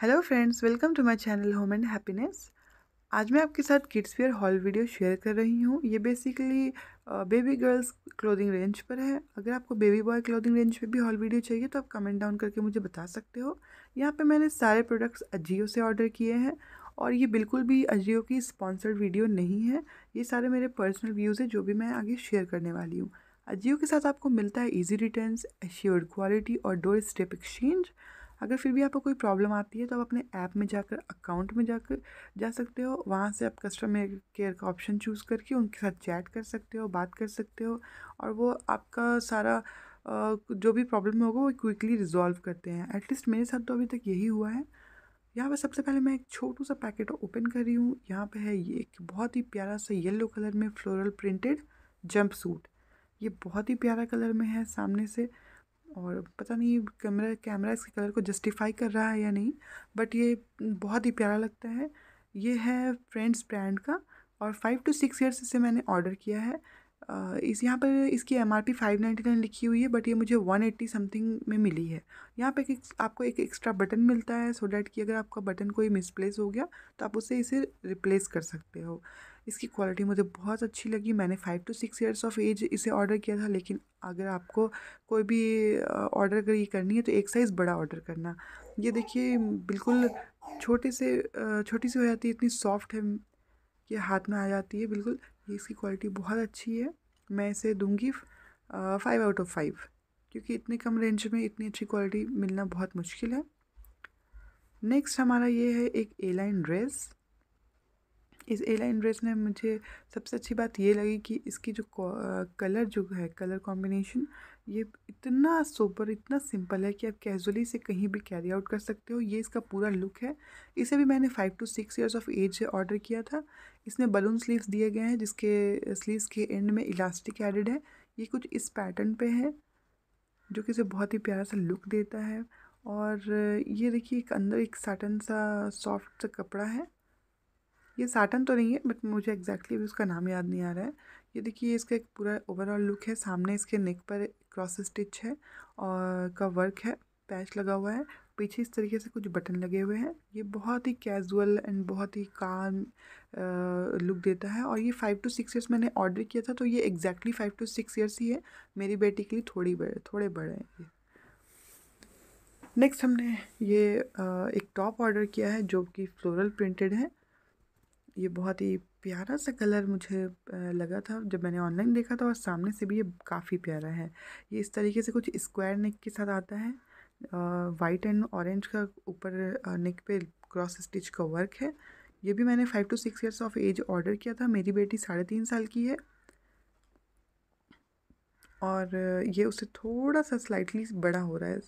hello friends welcome to my channel home and happiness आज मैं आपके साथ kids wear haul video share कर रही हूँ ये basically baby girls clothing range पर है अगर आपको बेबी बॉय क्लोथिंग रेंज पे भी हॉल वीडियो चाहिए तो आप कमेंट डाउन करके मुझे बता सकते हो यहाँ पे मैंने सारे प्रोडक्ट्स अजियो से ऑर्डर किए हैं और ये बिल्कुल भी अजियो की स्पॉन्सर्ड वीडियो नहीं है ये सारे मेरे पर्सनल व्यूज़ है जो भी मैं आगे शेयर करने वाली हूँ अजियो के साथ आपको मिलता है ईजी रिटर्न एश्योर्ड क्वालिटी और डोर स्टेप एक्सचेंज अगर फिर भी आपको कोई प्रॉब्लम आती है तो आप अपने ऐप में जाकर अकाउंट में जाकर जा सकते हो वहाँ से आप कस्टमर केयर का ऑप्शन चूज़ करके उनके साथ चैट कर सकते हो बात कर सकते हो और वो आपका सारा जो भी प्रॉब्लम होगा वो क्विकली रिजॉल्व करते हैं एटलीस्ट मेरे साथ तो अभी तक यही हुआ है यहाँ पर सबसे पहले मैं एक छोटू सा पैकेट ओपन कर रही हूँ यहाँ पर है ये एक बहुत ही प्यारा सा येलो कलर में फ्लोरल प्रिंटेड जंप सूट ये बहुत ही प्यारा कलर में है सामने से और पता नहीं कैमरा कैमरा इसके कलर को जस्टिफाई कर रहा है या नहीं बट ये बहुत ही प्यारा लगता है ये है फ्रेंड्स ब्रांड का और फाइव टू सिक्स ईयर्स इसे मैंने ऑर्डर किया है इस यहाँ पर इसकी M R P five ninety nine लिखी हुई है बट ये मुझे वन एट्टी समथिंग में मिली है यहाँ पे एक, आपको एक एक्स्ट्रा बटन मिलता है सो डैट कि अगर आपका बटन कोई मिसप्लेस हो गया तो आप उससे इसे रिप्लेस कर सकते हो इसकी क्वालिटी मुझे बहुत अच्छी लगी मैंने five to six years of age इसे ऑर्डर किया था लेकिन अगर आपको कोई भी ऑर्डर अगर ये करनी है तो एक साइज़ बड़ा ऑर्डर करना ये देखिए बिल्कुल छोटे से छोटी सी हो जाती है इतनी सॉफ्ट है कि हाथ में आ जाती है बिल्कुल ये इसकी क्वालिटी बहुत अच्छी है मैं इसे दूंगी फाइव आउट ऑफ फाइव क्योंकि इतने कम रेंज में इतनी अच्छी क्वालिटी मिलना बहुत मुश्किल है नेक्स्ट हमारा ये है एक ए लाइन ड्रेस इस ए लाइन ड्रेस में मुझे सबसे अच्छी बात ये लगी कि इसकी जो कलर जो है कलर कॉम्बिनेशन ये इतना सोपर इतना सिंपल है कि आप कैजुअली से कहीं भी कैरी आउट कर सकते हो ये इसका पूरा लुक है इसे भी मैंने five to six years of age order किया था इसमें बलून स्लीव्स दिए गए हैं जिसके स्लीव्स के एंड में इलास्टिक एडेड है ये कुछ इस पैटर्न पे है जो कि इसे बहुत ही प्यारा सा लुक देता है और ये देखिए एक अंदर एक साटन सा सॉफ्ट सा कपड़ा है ये साटन तो नहीं है बट मुझे एग्जैक्टली exactly उसका नाम याद नहीं आ रहा है ये देखिए इसका एक पूरा ओवरऑल लुक है सामने इसके नेक पर क्रॉस स्टिच है और का वर्क है पैच लगा हुआ है पीछे इस तरीके से कुछ बटन लगे हुए हैं ये बहुत ही कैजुअल एंड बहुत ही काम लुक देता है और ये फाइव टू सिक्स ईयर्स मैंने ऑर्डर किया था तो ये exactly five to six years ही है मेरी बेटी के लिए थोड़ी बड़े थोड़े बड़े हैं ये नेक्स्ट हमने ये एक टॉप ऑर्डर किया है जो कि फ्लोरल प्रिंटेड है ये बहुत ही प्यारा सा कलर मुझे लगा था जब मैंने ऑनलाइन देखा था और सामने से भी ये काफ़ी प्यारा है ये इस तरीके से कुछ स्क्वायर नेक के साथ आता है वाइट एंड ऑरेंज का ऊपर नेक पे क्रॉस स्टिच का वर्क है ये भी मैंने five to six years of age order किया था मेरी बेटी साढ़े तीन साल की है और ये उससे थोड़ा सा स्लाइटली बड़ा हो रहा है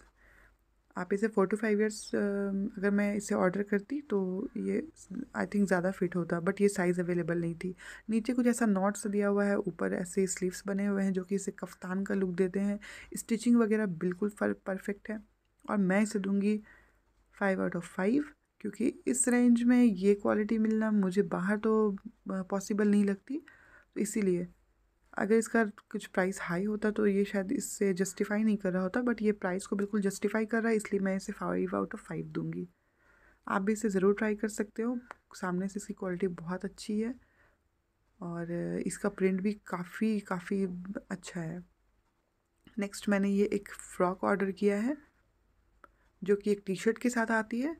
आप इसे फोर टू फाइव ईयर्स अगर मैं इसे ऑर्डर करती तो ये आई थिंक ज़्यादा फिट होता बट ये साइज़ अवेलेबल नहीं थी नीचे कुछ ऐसा नॉट्स दिया हुआ है ऊपर ऐसे स्लीव्स बने हुए हैं जो कि इसे कफ्तान का लुक देते हैं स्टिचिंग वगैरह बिल्कुल परफेक्ट है और मैं इसे दूँगी फाइव आउट ऑफ फाइव क्योंकि इस रेंज में ये क्वालिटी मिलना मुझे बाहर तो पॉसिबल नहीं लगती तो इसीलिए अगर इसका कुछ प्राइस हाई होता तो ये शायद इससे जस्टिफाई नहीं कर रहा होता बट ये प्राइस को बिल्कुल जस्टिफाई कर रहा है इसलिए मैं इसे फाइव आउट ऑफ फाइव दूंगी आप भी इसे ज़रूर ट्राई कर सकते हो सामने से इसकी क्वालिटी बहुत अच्छी है और इसका प्रिंट भी काफ़ी काफ़ी अच्छा है नेक्स्ट मैंने ये एक फ्रॉक ऑर्डर किया है जो कि एक टी शर्ट के साथ आती है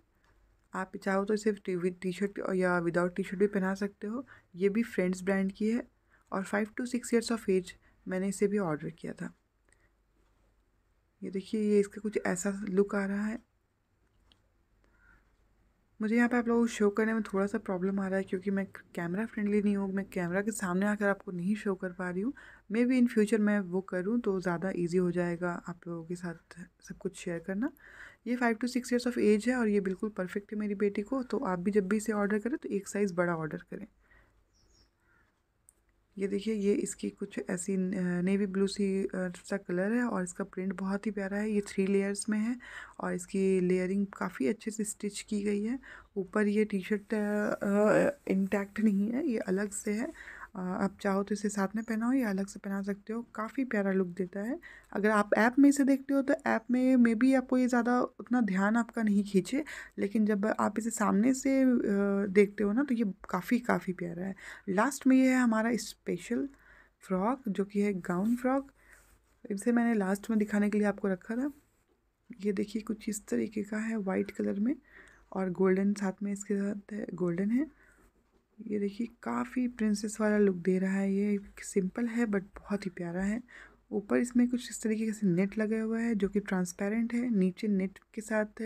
आप चाहो तो इसे टी शर्ट या विदाउट टी शर्ट भी पहना सकते हो ये भी फ्रेंड्स ब्रांड की है और five to six years of age मैंने इसे भी ऑर्डर किया था ये देखिए ये इसका कुछ ऐसा लुक आ रहा है मुझे यहाँ पे आप लोगों को शो करने में थोड़ा सा प्रॉब्लम आ रहा है क्योंकि मैं कैमरा फ्रेंडली नहीं हूँ मैं कैमरा के सामने आकर आपको नहीं शो कर पा रही हूँ मे बी इन फ्यूचर मैं वो करूँ तो ज़्यादा इजी हो जाएगा आप लोगों के साथ सब कुछ शेयर करना ये five to six years of age है और ये बिल्कुल परफेक्ट है मेरी बेटी को तो आप भी जब भी इसे ऑर्डर करें तो एक साइज़ बड़ा ऑर्डर करें ये देखिए ये इसकी कुछ ऐसी नेवी ब्लू सी सा कलर है और इसका प्रिंट बहुत ही प्यारा है ये थ्री लेयर्स में है और इसकी लेयरिंग काफ़ी अच्छे से स्टिच की गई है ऊपर ये टी शर्ट इंटैक्ट नहीं है ये अलग से है आप चाहो तो इसे साथ में पहनाओ या अलग से पहना सकते हो काफ़ी प्यारा लुक देता है अगर आप ऐप में इसे देखते हो तो ऐप में मे बी आपको ये ज़्यादा उतना ध्यान आपका नहीं खींचे लेकिन जब आप इसे सामने से देखते हो ना तो ये काफ़ी काफ़ी प्यारा है लास्ट में ये है हमारा स्पेशल फ्रॉक जो कि है गाउन फ्रॉक इसे मैंने लास्ट में दिखाने के लिए आपको रखा था ये देखिए कुछ इस तरीके का है वाइट कलर में और गोल्डन साथ में इसके साथ है गोल्डन है ये देखिए काफ़ी प्रिंसेस वाला लुक दे रहा है ये सिंपल है बट बहुत ही प्यारा है ऊपर इसमें कुछ इस तरीके से नेट लगा हुआ है जो कि ट्रांसपेरेंट है नीचे नेट के साथ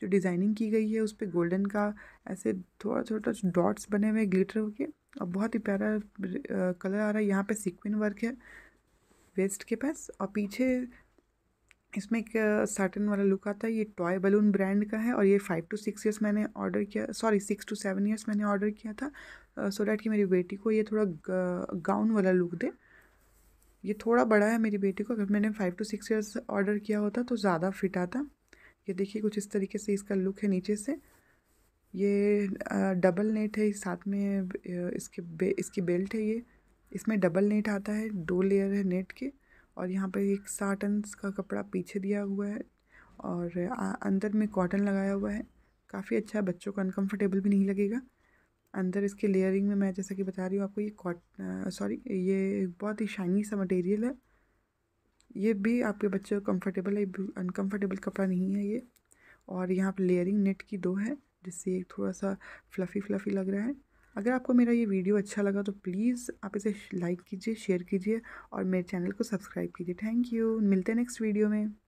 जो डिज़ाइनिंग की गई है उस पर गोल्डन का ऐसे थोड़ा छोटा डॉट्स बने हुए ग्लिटर के और बहुत ही प्यारा कलर आ रहा है यहाँ पे सिक्विन वर्क है वेस्ट के पास और पीछे इसमें एक साटन वाला लुक आता है ये टॉय बलून ब्रांड का है और ये फाइव टू सिक्स इयर्स मैंने ऑर्डर किया sorry six to seven years मैंने ऑर्डर किया था सो uh, डैट so कि मेरी बेटी को ये थोड़ा गाउन वाला लुक दे ये थोड़ा बड़ा है मेरी बेटी को अगर मैंने five to six years order किया होता तो ज़्यादा फिट आता ये देखिए कुछ इस तरीके से इसका लुक है नीचे से ये डबल नेट है साथ में इसके बे, इसकी बेल्ट है ये इसमें डबल नेट आता है दो लेयर है नेट के और यहाँ पे एक साटन्स का कपड़ा पीछे दिया हुआ है और अंदर में कॉटन लगाया हुआ है काफ़ी अच्छा है बच्चों को अनकंफर्टेबल भी नहीं लगेगा अंदर इसके लेयरिंग में मैं जैसा कि बता रही हूँ आपको ये कॉट सॉरी ये बहुत ही शाइनी सा मटेरियल है ये भी आपके बच्चों को कंफर्टेबल है अनकम्फर्टेबल कपड़ा नहीं है ये और यहाँ पर लेयरिंग नेट की दो है जिससे एक थोड़ा सा फ्लफ़ी फ्लफ़ी लग रहा है अगर आपको मेरा ये वीडियो अच्छा लगा तो प्लीज़ आप इसे लाइक कीजिए शेयर कीजिए और मेरे चैनल को सब्सक्राइब कीजिए थैंक यू मिलते हैं नेक्स्ट वीडियो में